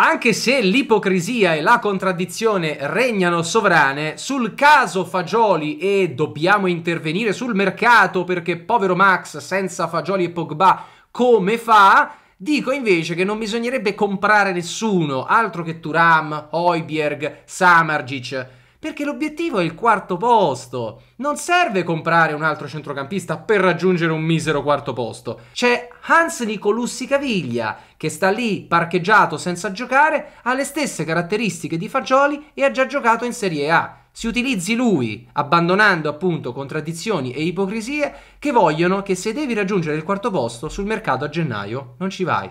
Anche se l'ipocrisia e la contraddizione regnano sovrane, sul caso Fagioli e dobbiamo intervenire sul mercato perché povero Max senza Fagioli e Pogba come fa? Dico invece che non bisognerebbe comprare nessuno, altro che Turam, Hoiberg, Samargic. Perché l'obiettivo è il quarto posto. Non serve comprare un altro centrocampista per raggiungere un misero quarto posto. C'è Hans Nicolussi Caviglia, che sta lì parcheggiato senza giocare, ha le stesse caratteristiche di Fagioli e ha già giocato in Serie A si utilizzi lui, abbandonando appunto contraddizioni e ipocrisie che vogliono che se devi raggiungere il quarto posto sul mercato a gennaio non ci vai.